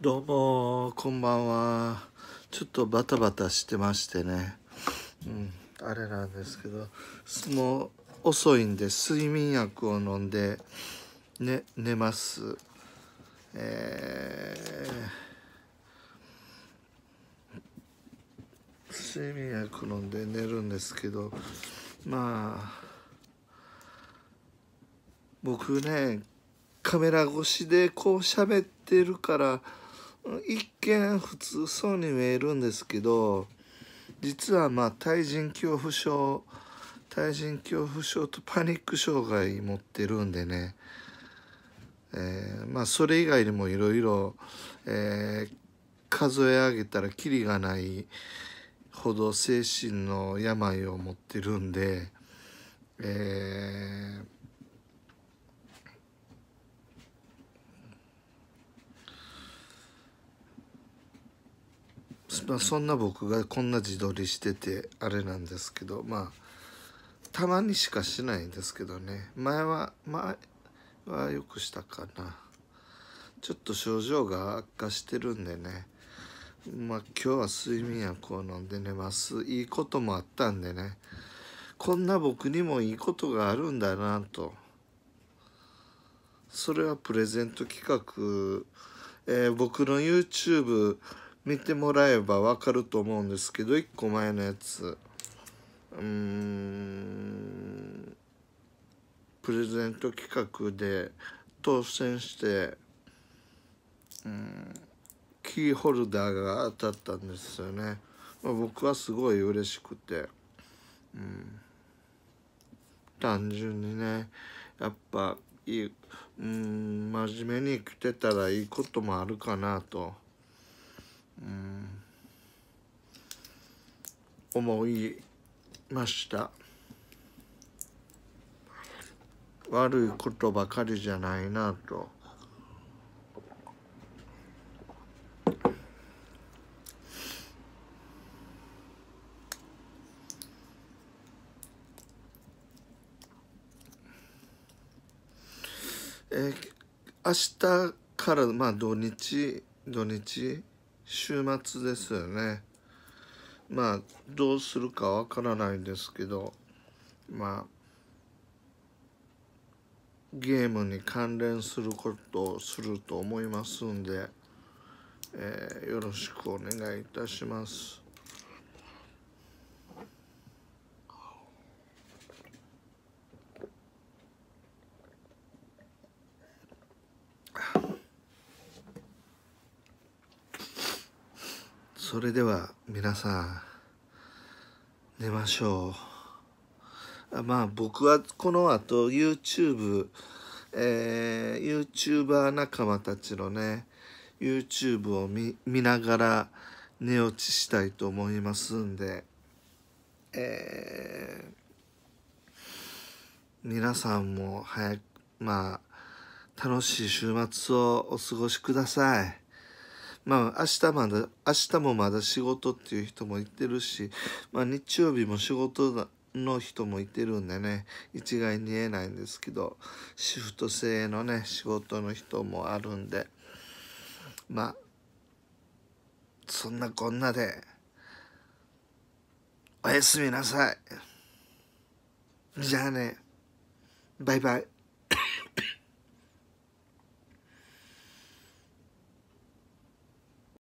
どうもこんばんはちょっとバタバタしてましてねうんあれなんですけどもう遅いんで睡眠薬を飲んで、ね、寝ますえー、睡眠薬飲んで寝るんですけどまあ僕ねカメラ越しでこう喋ってるから一見普通そうに見えるんですけど実はまあ対人恐怖症対人恐怖症とパニック障害持ってるんでね、えー、まあそれ以外にもいろいろ数え上げたらキリがないほど精神の病を持ってるんで、えーそんな僕がこんな自撮りしててあれなんですけどまあたまにしかしないんですけどね前は前はよくしたかなちょっと症状が悪化してるんでねまあ今日は睡眠薬を飲んで寝ますいいこともあったんでねこんな僕にもいいことがあるんだなとそれはプレゼント企画、えー、僕の YouTube 見てもらえばわかると思うんですけど1個前のやつうーんプレゼント企画で当選してうんキーホルダーが当たったんですよね、まあ、僕はすごい嬉しくてうん単純にねやっぱいいうん真面目に生きてたらいいこともあるかなと。うん思いました悪いことばかりじゃないなと。え明日からまあ土日土日週末ですよねまあどうするかわからないですけどまあゲームに関連することをすると思いますんで、えー、よろしくお願いいたします。それでは皆さん寝ましょうあまあ僕はこの後 YouTube えー、YouTuber 仲間たちのね YouTube を見ながら寝落ちしたいと思いますんでえー、皆さんも早くまあ楽しい週末をお過ごしください。まあ明日まだ明日もまだ仕事っていう人もいてるし、まあ、日曜日も仕事の人もいてるんでね一概に言えないんですけどシフト制のね仕事の人もあるんでまあそんなこんなでおやすみなさいじゃあねバイバイ